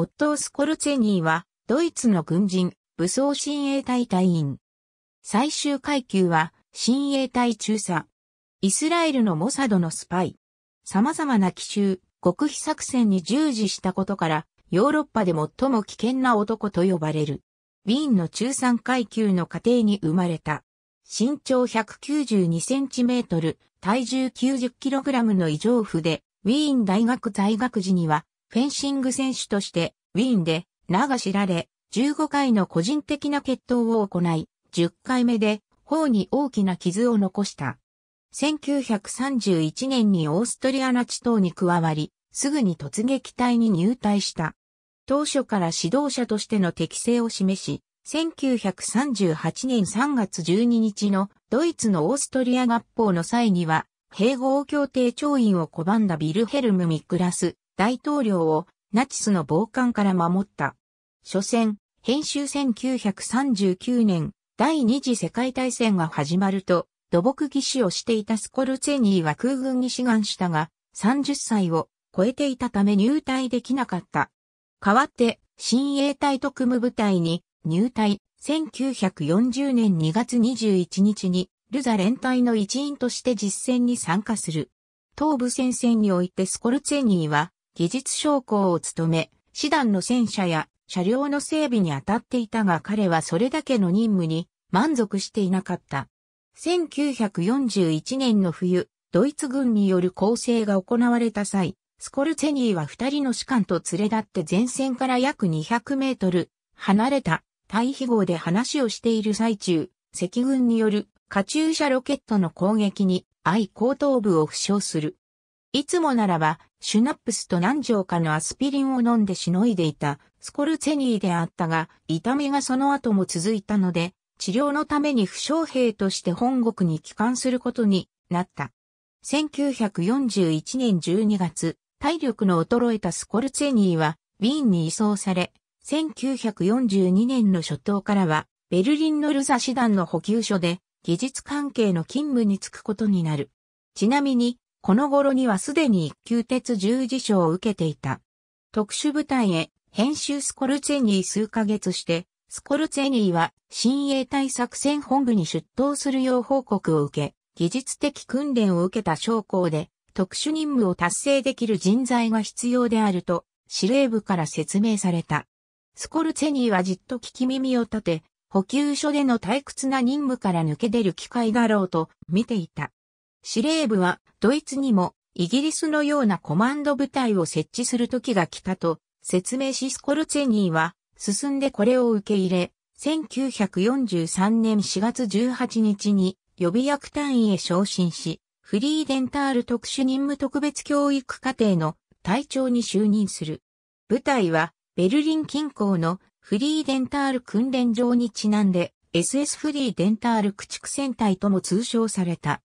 オットー・スコルツェニーは、ドイツの軍人、武装親衛隊隊員。最終階級は、親衛隊中佐。イスラエルのモサドのスパイ。様々な奇襲、極秘作戦に従事したことから、ヨーロッパで最も危険な男と呼ばれる。ウィーンの中産階級の家庭に生まれた。身長192センチメートル、体重90キログラムの異常符で、ウィーン大学在学時にはフェンシング選手としてウィーンで名が知られ、15回の個人的な決闘を行い、10回目で頬に大きな傷を残した。1931年にオーストリアナチ党に加わり、すぐに突撃隊に入隊した。当初から指導者としての適性を示し、1938年3月12日のドイツのオーストリア合法の際には、併合協定調印を拒んだビルヘルム・ミックラス、大統領をナチスの暴漢から守った。初戦、編集1939年、第二次世界大戦が始まると、土木技師をしていたスコルツェニーは空軍に志願したが、30歳を超えていたため入隊できなかった。代わって、新衛隊特務部隊に入隊、1940年2月21日に、ルザ連隊の一員として実戦に参加する。東部戦線においてスコルツェニーは、技術将校を務め、師団の戦車や車両の整備に当たっていたが彼はそれだけの任務に満足していなかった。1941年の冬、ドイツ軍による攻勢が行われた際、スコルツェニーは二人の士官と連れ立って前線から約200メートル離れた対比号で話をしている最中、赤軍によるカチューシャロケットの攻撃に愛後頭部を負傷する。いつもならばシュナップスと何錠かのアスピリンを飲んでしのいでいたスコルツェニーであったが、痛みがその後も続いたので、治療のために負傷兵として本国に帰還することになった。1941年12月、体力の衰えたスコルツェニーは、ウィーンに移送され、1942年の初頭からは、ベルリンのルザ師団の補給所で、技術関係の勤務に就くことになる。ちなみに、この頃にはすでに一級鉄十字章を受けていた。特殊部隊へ編集スコルツェニー数ヶ月して、スコルツェニーは新衛隊作戦本部に出頭するよう報告を受け、技術的訓練を受けた将校で特殊任務を達成できる人材が必要であると司令部から説明された。スコルツェニーはじっと聞き耳を立て、補給所での退屈な任務から抜け出る機会だろうと見ていた。司令部はドイツにもイギリスのようなコマンド部隊を設置する時が来たと説明しスコルツェニーは進んでこれを受け入れ、1943年4月18日に予備役単位へ昇進し、フリーデンタール特殊任務特別教育課程の隊長に就任する。部隊はベルリン近郊のフリーデンタール訓練場にちなんで SS フリーデンタール駆逐戦隊とも通称された。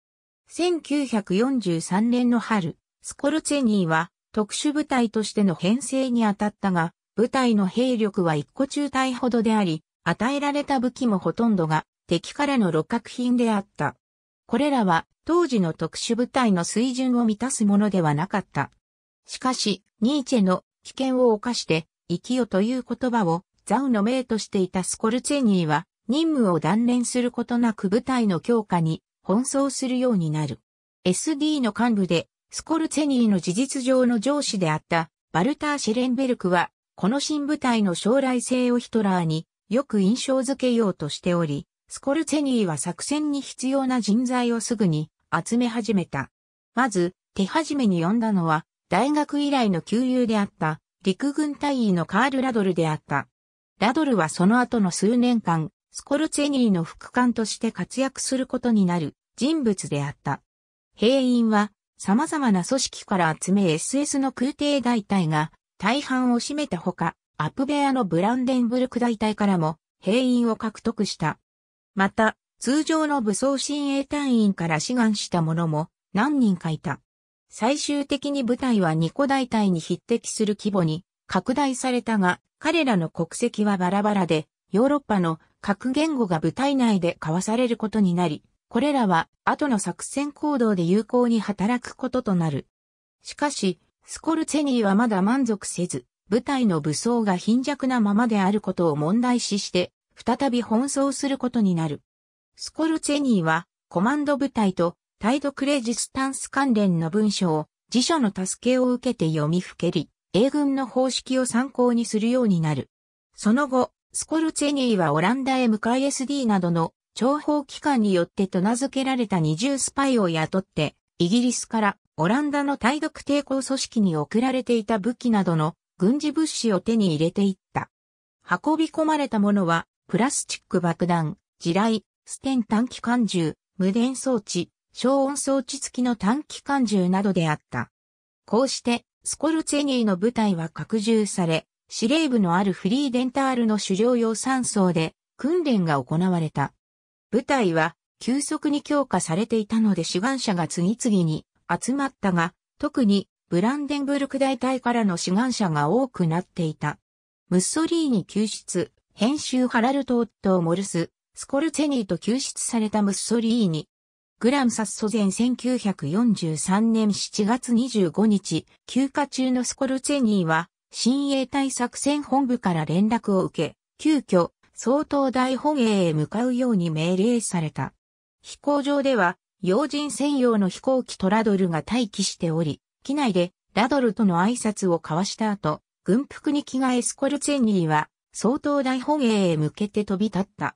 1943年の春、スコルツェニーは特殊部隊としての編成に当たったが、部隊の兵力は一個中隊ほどであり、与えられた武器もほとんどが敵からの露角品であった。これらは当時の特殊部隊の水準を満たすものではなかった。しかし、ニーチェの危険を犯して生きよという言葉をザウの命としていたスコルツェニーは任務を断念することなく部隊の強化に奔走するようになる。SD の幹部で、スコルツェニーの事実上の上司であったバルター・シェレンベルクは、この新部隊の将来性をヒトラーによく印象づけようとしており、スコルツェニーは作戦に必要な人材をすぐに集め始めた。まず、手始めに呼んだのは、大学以来の旧友であった、陸軍隊員のカール・ラドルであった。ラドルはその後の数年間、スコルツェニーの副官として活躍することになる。人物であった。兵員は様々な組織から集め SS の空挺大隊が大半を占めたほか、アップベアのブランデンブルク大隊からも兵員を獲得した。また、通常の武装親衛隊員から志願した者も何人かいた。最終的に部隊は2個大隊に匹敵する規模に拡大されたが、彼らの国籍はバラバラで、ヨーロッパの各言語が部隊内で交わされることになり、これらは後の作戦行動で有効に働くこととなる。しかし、スコルツェニーはまだ満足せず、部隊の武装が貧弱なままであることを問題視して、再び奔走することになる。スコルツェニーは、コマンド部隊と、タイドクレジスタンス関連の文書を、辞書の助けを受けて読みふけり、英軍の方式を参考にするようになる。その後、スコルツェニーはオランダへ向かい SD などの諜報機関によってと名付けられた二重スパイを雇って、イギリスからオランダの対独抵抗組織に送られていた武器などの軍事物資を手に入れていった。運び込まれたものは、プラスチック爆弾、地雷、ステン短期艦銃、無電装置、消音装置付きの短期艦銃などであった。こうして、スコルツェニーの部隊は拡充され、司令部のあるフリーデンタールの狩猟用3層で訓練が行われた。部隊は急速に強化されていたので志願者が次々に集まったが、特にブランデンブルク大隊からの志願者が多くなっていた。ムッソリーニ救出、編集ハラルト・オットモルス、スコルツェニーと救出されたムッソリーニ。グランッ祖前1943年7月25日、休暇中のスコルツェニーは、新衛隊作戦本部から連絡を受け、急遽、総統大本営へ向かうように命令された。飛行場では、要人専用の飛行機トラドルが待機しており、機内でラドルとの挨拶を交わした後、軍服に着替えスコルツェニーは、総統大本営へ向けて飛び立った。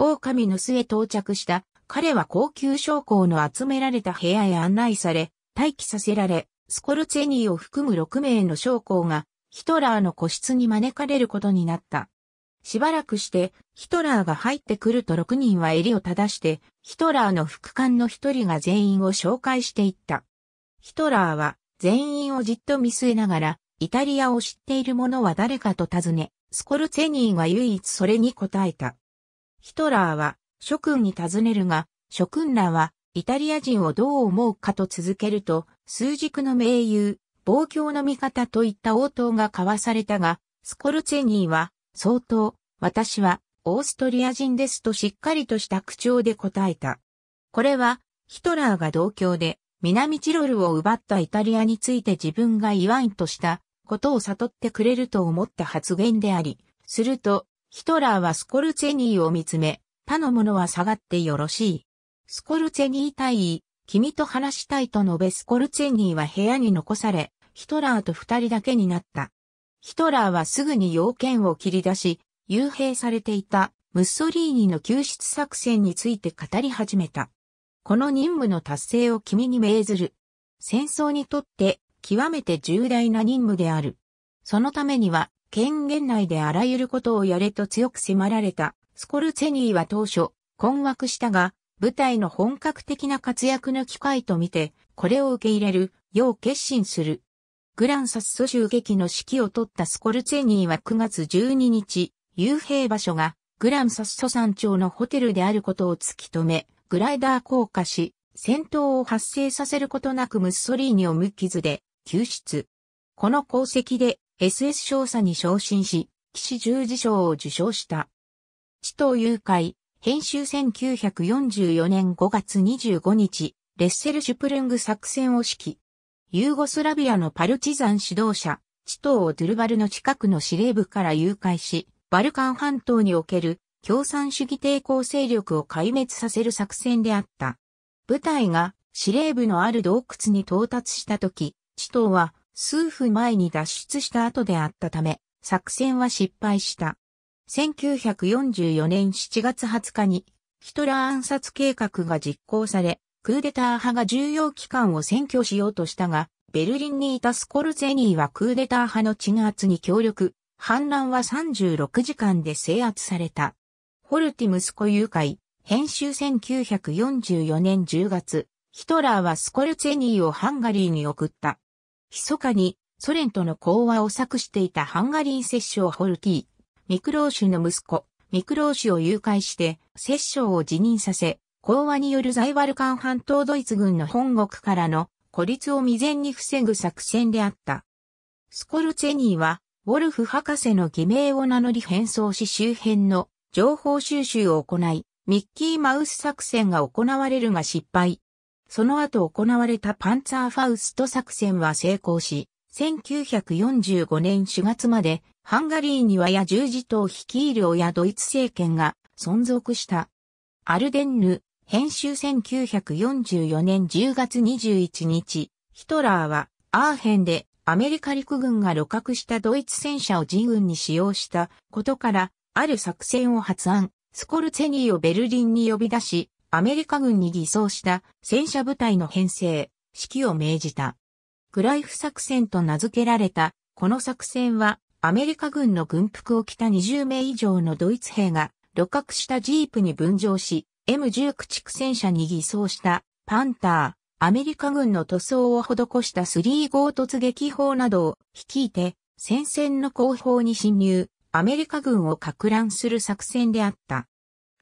狼の巣へ到着した彼は高級将校の集められた部屋へ案内され、待機させられ、スコルツェニーを含む6名の将校が、ヒトラーの個室に招かれることになった。しばらくして、ヒトラーが入ってくると6人は襟を正して、ヒトラーの副官の一人が全員を紹介していった。ヒトラーは、全員をじっと見据えながら、イタリアを知っている者は誰かと尋ね、スコルツェニーが唯一それに答えた。ヒトラーは、諸君に尋ねるが、諸君らは、イタリア人をどう思うかと続けると、数軸の盟友、望郷の味方といった応答が交わされたが、スコルツェニーは、相当、私はオーストリア人ですとしっかりとした口調で答えた。これはヒトラーが同郷で南チロルを奪ったイタリアについて自分が言わんとしたことを悟ってくれると思った発言であり、するとヒトラーはスコルツェニーを見つめ、他の者は下がってよろしい。スコルツェニー対尉、君と話したいと述べスコルツェニーは部屋に残され、ヒトラーと二人だけになった。ヒトラーはすぐに要件を切り出し、幽閉されていたムッソリーニの救出作戦について語り始めた。この任務の達成を君に命ずる。戦争にとって極めて重大な任務である。そのためには権限内であらゆることをやれと強く迫られた。スコルツェニーは当初困惑したが、舞台の本格的な活躍の機会と見て、これを受け入れる、よう決心する。グランサス訴襲撃の指揮を取ったスコルツェニーは9月12日、幽閉場所がグランサッソ山頂のホテルであることを突き止め、グライダー降下し、戦闘を発生させることなくムッソリーニを無傷で救出。この功績で SS 少佐に昇進し、騎士十字章を受賞した。地頭誘拐、編集1944年5月25日、レッセルシュプルング作戦を指揮。ユーゴスラビアのパルチザン指導者、チトーをドゥルバルの近くの司令部から誘拐し、バルカン半島における共産主義抵抗勢力を壊滅させる作戦であった。部隊が司令部のある洞窟に到達した時、チトーは数分前に脱出した後であったため、作戦は失敗した。1944年7月20日にヒトラー暗殺計画が実行され、クーデター派が重要機関を占拠しようとしたが、ベルリンにいたスコルゼニーはクーデター派の鎮圧に協力、反乱は36時間で制圧された。ホルティ息子誘拐、編集1944年10月、ヒトラーはスコルツェニーをハンガリーに送った。密かにソ連との講和を策していたハンガリー摂政ホルティ、ミクローシュの息子、ミクローシュを誘拐して摂政を辞任させ、講和によるザイワルカン半島ドイツ軍の本国からの孤立を未然に防ぐ作戦であった。スコルツェニーはウォルフ博士の偽名を名乗り変装し周辺の情報収集を行い、ミッキーマウス作戦が行われるが失敗。その後行われたパンツァーファウスト作戦は成功し、1945年4月までハンガリーにはや十字党率いる親ドイツ政権が存続した。アルデンヌ、編集1944年10月21日、ヒトラーはアーヘンでアメリカ陸軍が露獲したドイツ戦車を人軍に使用したことから、ある作戦を発案、スコルツェニーをベルリンに呼び出し、アメリカ軍に偽装した戦車部隊の編成、指揮を命じた。グライフ作戦と名付けられた、この作戦は、アメリカ軍の軍服を着た20名以上のドイツ兵が、露獲したジープに分乗し、M10 駆逐戦車に偽装した、パンター、アメリカ軍の塗装を施した3号突撃砲などを率いて戦線の後方に侵入、アメリカ軍を拡乱する作戦であった。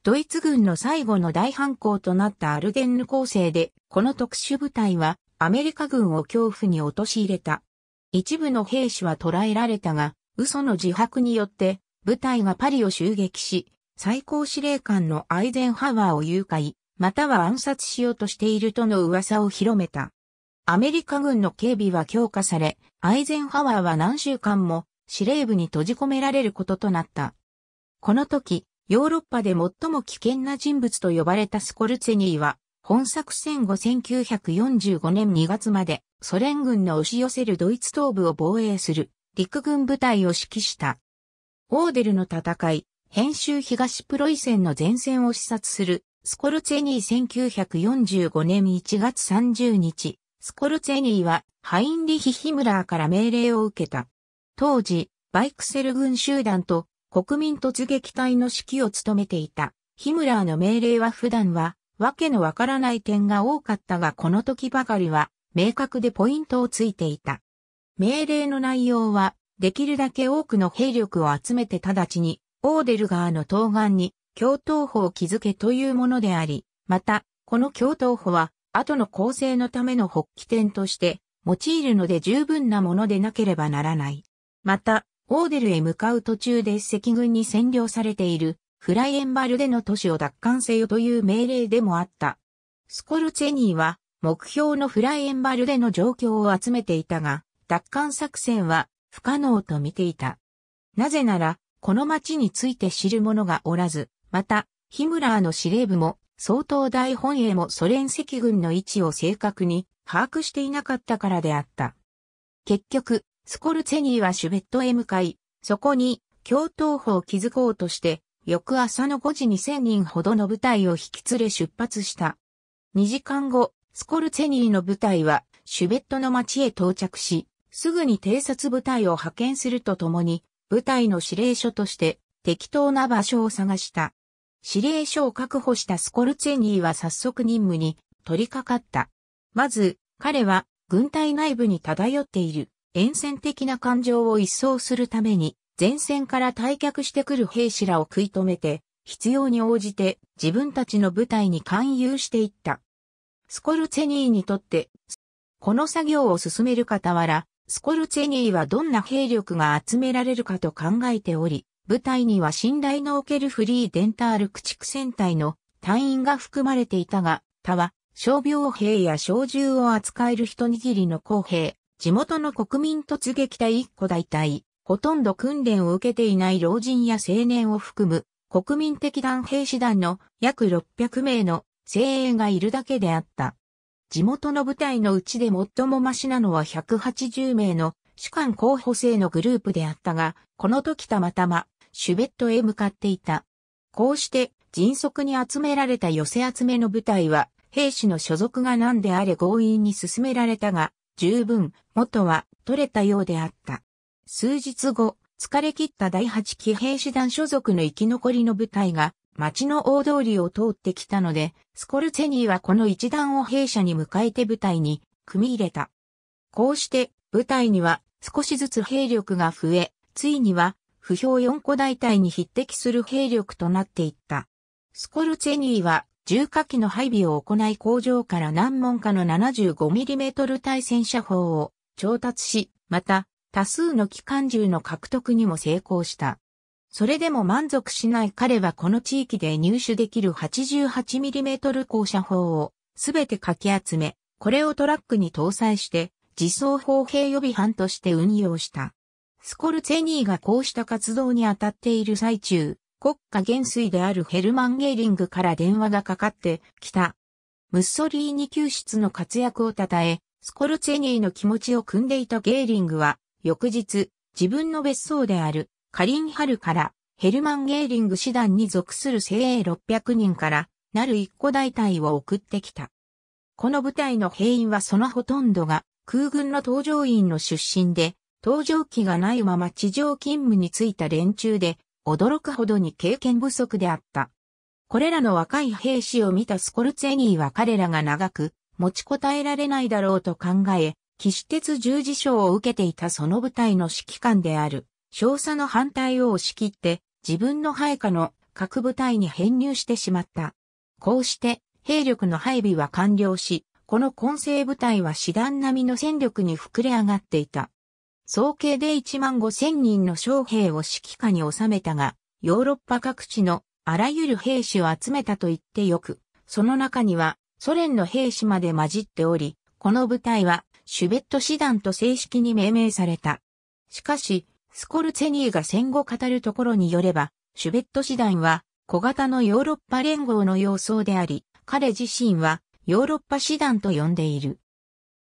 ドイツ軍の最後の大反抗となったアルデンヌ構成で、この特殊部隊はアメリカ軍を恐怖に陥れた。一部の兵士は捕らえられたが、嘘の自白によって部隊がパリを襲撃し、最高司令官のアイゼンハワーを誘拐、または暗殺しようとしているとの噂を広めた。アメリカ軍の警備は強化され、アイゼンハワーは何週間も司令部に閉じ込められることとなった。この時、ヨーロッパで最も危険な人物と呼ばれたスコルツェニーは、本作戦後1945年2月までソ連軍の押し寄せるドイツ東部を防衛する陸軍部隊を指揮した。オーデルの戦い、編集東プロイセンの前線を視察するスコルツェニー1945年1月30日、スコルツェニーはハインリヒ・ヒムラーから命令を受けた。当時、バイクセル軍集団と国民突撃隊の指揮を務めていた。ヒムラーの命令は普段は、わけのわからない点が多かったがこの時ばかりは、明確でポイントをついていた。命令の内容は、できるだけ多くの兵力を集めて直ちに、オーデル川の東岸に共闘法を築けというものであり、また、この共闘法は、後の構成のための発起点として、用いるので十分なものでなければならない。また、オーデルへ向かう途中で赤軍に占領されている、フライエンバルでの都市を奪還せよという命令でもあった。スコルツェニーは、目標のフライエンバルでの状況を集めていたが、奪還作戦は不可能と見ていた。なぜなら、この町について知る者がおらず、また、ヒムラーの司令部も、総統大本営もソ連赤軍の位置を正確に把握していなかったからであった。結局、スコルツェニーはシュベットへ向かい、そこに、共闘法を築こうとして、翌朝の5時2000人ほどの部隊を引き連れ出発した。2時間後、スコルツェニーの部隊は、シュベットの町へ到着し、すぐに偵察部隊を派遣するとともに、部隊の司令所として、適当な場所を探した。指令書を確保したスコルツェニーは早速任務に取り掛かった。まず、彼は軍隊内部に漂っている沿線的な感情を一掃するために前線から退却してくる兵士らを食い止めて必要に応じて自分たちの部隊に勧誘していった。スコルツェニーにとってこの作業を進める傍らスコルツェニーはどんな兵力が集められるかと考えており、部隊には信頼のおけるフリーデンタール駆逐戦隊の隊員が含まれていたが、他は、傷病兵や小銃を扱える一握りの公兵、地元の国民突撃隊一個大隊、ほとんど訓練を受けていない老人や青年を含む、国民的団兵士団の約600名の精鋭がいるだけであった。地元の部隊のうちで最もマシなのは180名の主幹候補生のグループであったが、この時たまたまシュベットへ向かっていた。こうして迅速に集められた寄せ集めの部隊は、兵士の所属が何であれ強引に進められたが、十分、元は取れたようであった。数日後、疲れ切った第8騎兵士団所属の生き残りの部隊が、町の大通りを通ってきたので、スコルツェニーはこの一団を兵舎に迎えて部隊に組み入れた。こうして、部隊には少しずつ兵力が増え、ついには不評4個大隊に匹敵する兵力となっていった。スコルツェニーは重火器の配備を行い工場から何門かの 75mm 対戦車砲を調達し、また多数の機関銃の獲得にも成功した。それでも満足しない彼はこの地域で入手できる 88mm 高射砲をすべてかき集め、これをトラックに搭載して自走砲兵予備班として運用した。スコルツェニーがこうした活動に当たっている最中、国家元帥であるヘルマン・ゲーリングから電話がかかってきた。ムッソリーニ救出の活躍を称え、スコルツェニーの気持ちを汲んでいたゲーリングは、翌日、自分の別荘であるカリンハルからヘルマン・ゲーリング師団に属する精鋭600人からなる一個大隊を送ってきた。この部隊の兵員はそのほとんどが空軍の搭乗員の出身で、搭乗機がないまま地上勤務に就いた連中で、驚くほどに経験不足であった。これらの若い兵士を見たスコルツェニーは彼らが長く持ちこたえられないだろうと考え、騎士鉄十字章を受けていたその部隊の指揮官である、少佐の反対を押し切って、自分の配下の各部隊に編入してしまった。こうして、兵力の配備は完了し、この混成部隊は師団並みの戦力に膨れ上がっていた。総計で1万5千人の将兵を指揮下に収めたが、ヨーロッパ各地のあらゆる兵士を集めたと言ってよく、その中にはソ連の兵士まで混じっており、この部隊はシュベット師団と正式に命名された。しかし、スコルツェニーが戦後語るところによれば、シュベット師団は小型のヨーロッパ連合の様相であり、彼自身はヨーロッパ師団と呼んでいる。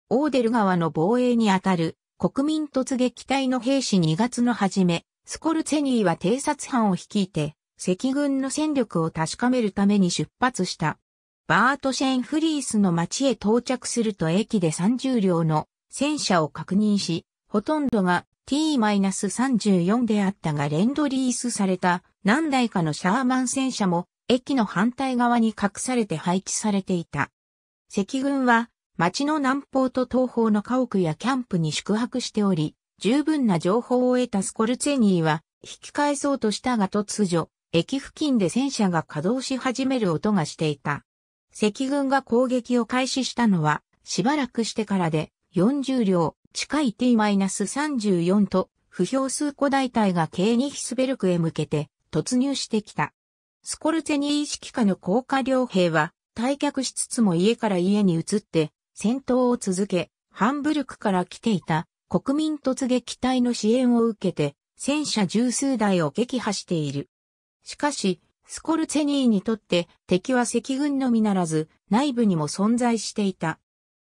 オーデル川の防衛にあたる国民突撃隊の兵士2月の初め、スコルツェニーは偵察班を率いて、赤軍の戦力を確かめるために出発した。バートシェンフリースの町へ到着すると駅で30両の戦車を確認し、ほとんどが T-34 であったがレンドリースされた何台かのシャーマン戦車も駅の反対側に隠されて配置されていた。赤軍は町の南方と東方の家屋やキャンプに宿泊しており、十分な情報を得たスコルツェニーは、引き返そうとしたが突如、駅付近で戦車が稼働し始める音がしていた。赤軍が攻撃を開始したのは、しばらくしてからで、40両、近い T-34 と、不評数個大隊がケーニヒスベルクへ向けて、突入してきた。スコルツェニー指揮下の高架両兵は、退却しつつも家から家に移って、戦闘を続け、ハンブルクから来ていた国民突撃隊の支援を受けて、戦車十数台を撃破している。しかし、スコルツェニーにとって敵は赤軍のみならず内部にも存在していた。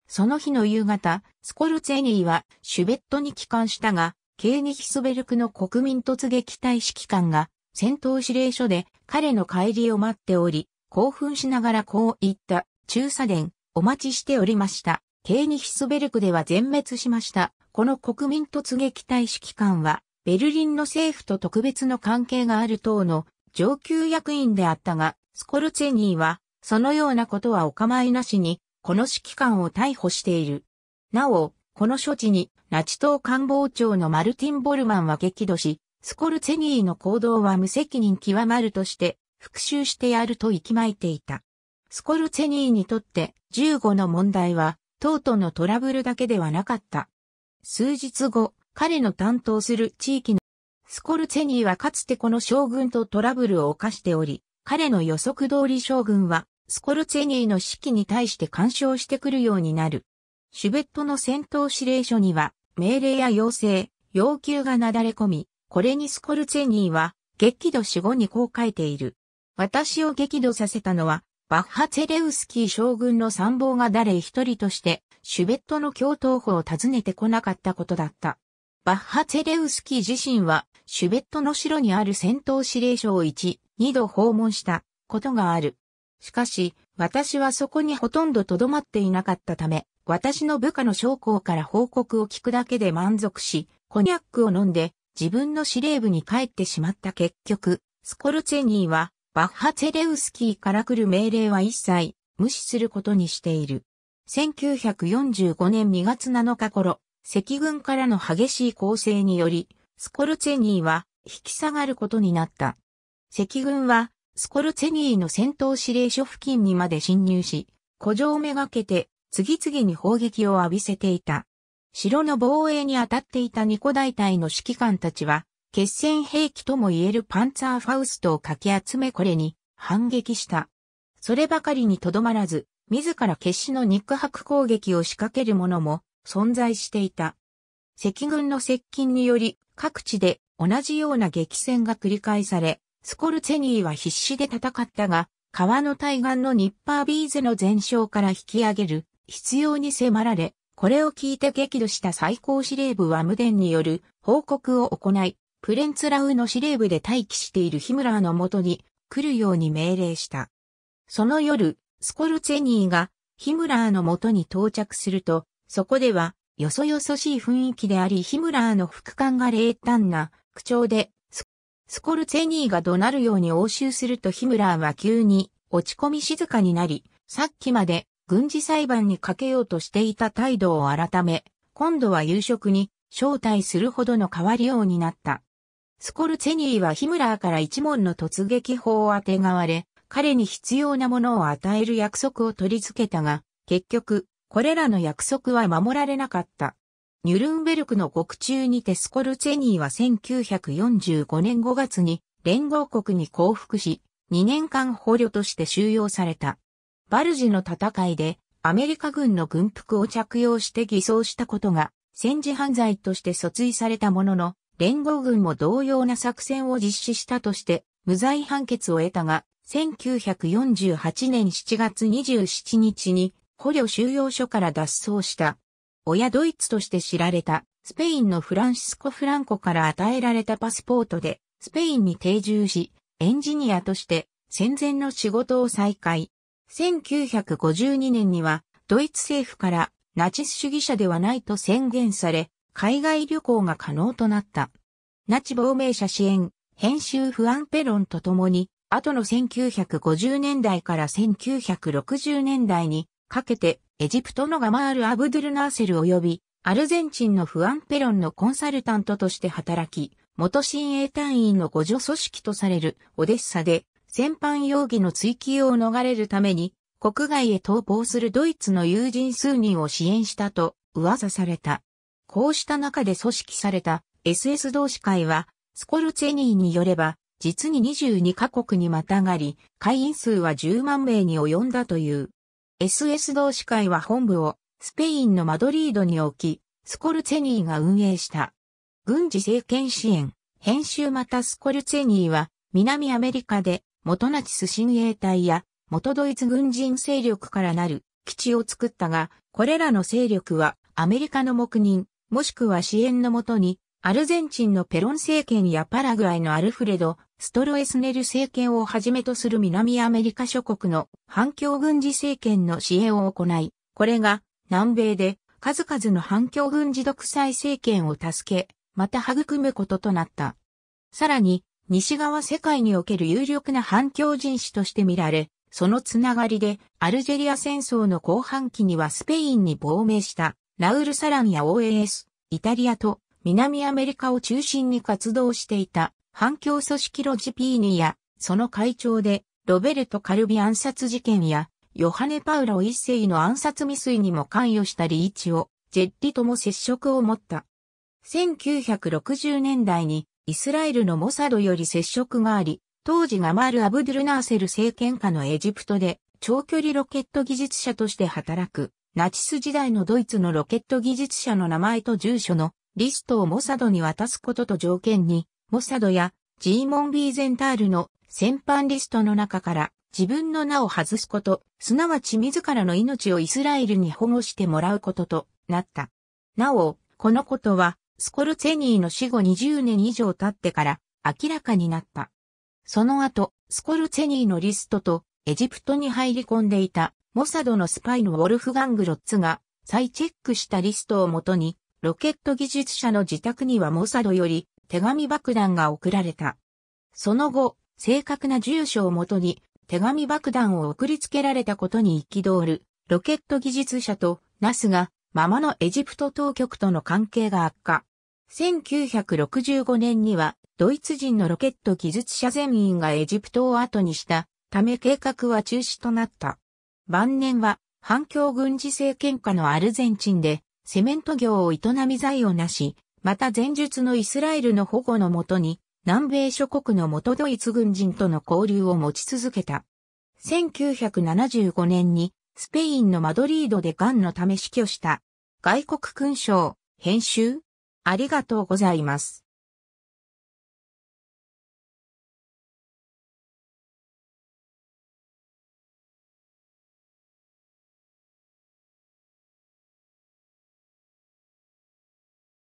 その日の夕方、スコルツェニーはシュベットに帰還したが、ケーニヒソベルクの国民突撃隊指揮官が戦闘指令所で彼の帰りを待っており、興奮しながらこう言った、中左伝、お待ちしておりました。ケーニヒスベルクでは全滅しました。この国民突撃大使機関は、ベルリンの政府と特別の関係がある党の上級役員であったが、スコルツェニーは、そのようなことはお構いなしに、この指揮官を逮捕している。なお、この処置に、ナチ党官房長のマルティン・ボルマンは激怒し、スコルツェニーの行動は無責任極まるとして、復讐してやると息巻いていた。スコルツェニーにとって15の問題は、うとうのトラブルだけではなかった。数日後、彼の担当する地域のスコルツェニーはかつてこの将軍とトラブルを犯しており、彼の予測通り将軍は、スコルツェニーの指揮に対して干渉してくるようになる。シュベットの戦闘指令書には、命令や要請、要求がなだれ込み、これにスコルツェニーは、激怒死後にこう書いている。私を激怒させたのは、バッハツェレウスキー将軍の参謀が誰一人として、シュベットの教頭補を訪ねてこなかったことだった。バッハツェレウスキー自身は、シュベットの城にある戦闘司令所を1、2度訪問したことがある。しかし、私はそこにほとんど留まっていなかったため、私の部下の将校から報告を聞くだけで満足し、コニャックを飲んで、自分の司令部に帰ってしまった結局、スコルツェニーは、バッハ・ツェレウスキーから来る命令は一切無視することにしている。1945年2月7日頃、赤軍からの激しい攻勢により、スコルツェニーは引き下がることになった。赤軍はスコルツェニーの戦闘指令所付近にまで侵入し、古城をめがけて次々に砲撃を浴びせていた。城の防衛に当たっていたニコ大隊の指揮官たちは、決戦兵器とも言えるパンツァーファウストをかき集めこれに反撃した。そればかりにとどまらず、自ら決死の肉薄攻撃を仕掛けるものも存在していた。赤軍の接近により各地で同じような激戦が繰り返され、スコルツェニーは必死で戦ったが、川の対岸のニッパービーズの全哨から引き上げる必要に迫られ、これを聞いて激怒した最高司令部は無殿による報告を行い、プレンツラウの司令部で待機しているヒムラーのもとに来るように命令した。その夜、スコルツェニーがヒムラーのもとに到着すると、そこではよそよそしい雰囲気でありヒムラーの副官が冷淡な口調でスコルツェニーが怒鳴るように応酬するとヒムラーは急に落ち込み静かになり、さっきまで軍事裁判にかけようとしていた態度を改め、今度は夕食に招待するほどの変わりようになった。スコルツェニーはヒムラーから一門の突撃法をあてがわれ、彼に必要なものを与える約束を取り付けたが、結局、これらの約束は守られなかった。ニュルンベルクの国中にてスコルツェニーは1945年5月に連合国に降伏し、2年間捕虜として収容された。バルジの戦いでアメリカ軍の軍服を着用して偽装したことが戦時犯罪として訴追されたものの、連合軍も同様な作戦を実施したとして、無罪判決を得たが、1948年7月27日に捕虜収容所から脱走した。親ドイツとして知られたスペインのフランシスコ・フランコから与えられたパスポートでスペインに定住し、エンジニアとして戦前の仕事を再開。1952年にはドイツ政府からナチス主義者ではないと宣言され、海外旅行が可能となった。ナチ亡命者支援、編集不安ペロンと共に、後の1950年代から1960年代にかけて、エジプトのガマール・アブドゥル・ナーセル及び、アルゼンチンのフアン・ペロンのコンサルタントとして働き、元親衛隊員の互助組織とされるオデッサで、戦犯容疑の追及を逃れるために、国外へ逃亡するドイツの友人数人を支援したと噂された。こうした中で組織された SS 同志会は、スコルツェニーによれば、実に22カ国にまたがり、会員数は10万名に及んだという。SS 同志会は本部をスペインのマドリードに置き、スコルツェニーが運営した。軍事政権支援、編集またスコルツェニーは、南アメリカで元ナチス親衛隊や元ドイツ軍人勢力からなる基地を作ったが、これらの勢力はアメリカの黙認、もしくは支援のもとに、アルゼンチンのペロン政権やパラグアイのアルフレド、ストロエスネル政権をはじめとする南アメリカ諸国の反共軍事政権の支援を行い、これが南米で数々の反共軍事独裁政権を助け、また育むこととなった。さらに、西側世界における有力な反共人種として見られ、そのつながりで、アルジェリア戦争の後半期にはスペインに亡命したラウル・サランや OAS、イタリアと南アメリカを中心に活動していた反共組織ロジピーニや、その会長で、ロベルト・カルビ暗殺事件や、ヨハネ・パウロ一世の暗殺未遂にも関与したリーチを、ジェッリとも接触を持った。1960年代にイスラエルのモサドより接触があり、当時ガマール・アブドゥルナーセル政権下のエジプトで長距離ロケット技術者として働く、ナチス時代のドイツのロケット技術者の名前と住所のリストをモサドに渡すことと条件に、モサドやジーモン・ビーゼンタールの戦犯リストの中から自分の名を外すこと、すなわち自らの命をイスラエルに保護してもらうこととなった。なお、このことは、スコルツェニーの死後20年以上経ってから明らかになった。その後、スコルツェニーのリストとエジプトに入り込んでいたモサドのスパイのウォルフガング・ロッツが再チェックしたリストをもとに、ロケット技術者の自宅にはモサドより手紙爆弾が送られた。その後、正確な住所をもとに手紙爆弾を送りつけられたことに憤る、ロケット技術者とナスが、ままのエジプト当局との関係が悪化。1965年には、ドイツ人のロケット技術者全員がエジプトを後にしたため計画は中止となった。晩年は反共軍事政権下のアルゼンチンでセメント業を営み財をなし、また前述のイスラエルの保護のもとに南米諸国の元ドイツ軍人との交流を持ち続けた。1975年にスペインのマドリードで癌のため死去した外国勲章編集ありがとうございます。